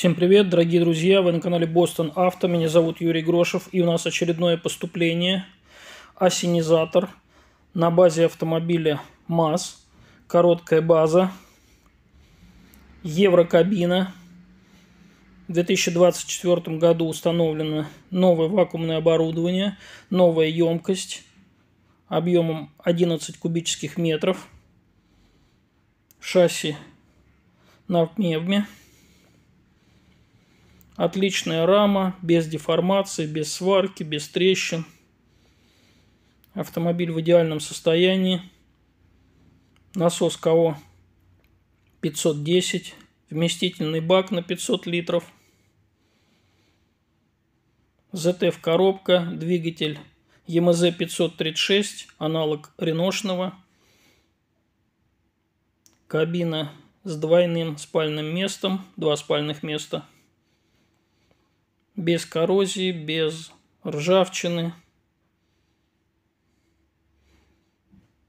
Всем привет, дорогие друзья! Вы на канале Boston Авто. Меня зовут Юрий Грошев. И у нас очередное поступление. Осенизатор на базе автомобиля МАЗ. Короткая база. Еврокабина. В 2024 году установлено новое вакуумное оборудование, новая емкость объемом 11 кубических метров. Шасси на пневме. Отличная рама, без деформации, без сварки, без трещин. Автомобиль в идеальном состоянии. Насос КО 510. Вместительный бак на 500 литров. ZF коробка, двигатель ЕМЗ 536, аналог реношного. Кабина с двойным спальным местом, два спальных места – без коррозии, без ржавчины.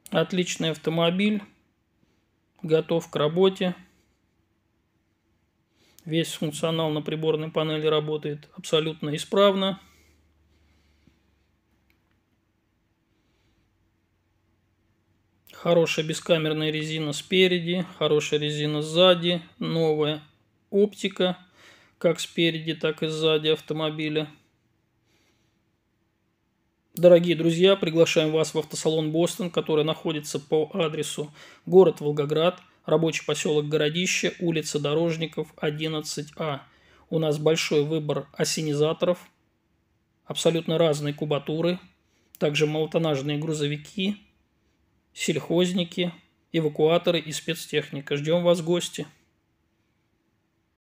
Отличный автомобиль, готов к работе. Весь функционал на приборной панели работает абсолютно исправно. Хорошая бескамерная резина спереди, хорошая резина сзади, новая оптика – как спереди, так и сзади автомобиля. Дорогие друзья, приглашаем вас в автосалон «Бостон», который находится по адресу город Волгоград, рабочий поселок Городище, улица Дорожников, 11А. У нас большой выбор осенизаторов, абсолютно разные кубатуры, также малотонажные грузовики, сельхозники, эвакуаторы и спецтехника. Ждем вас в гости.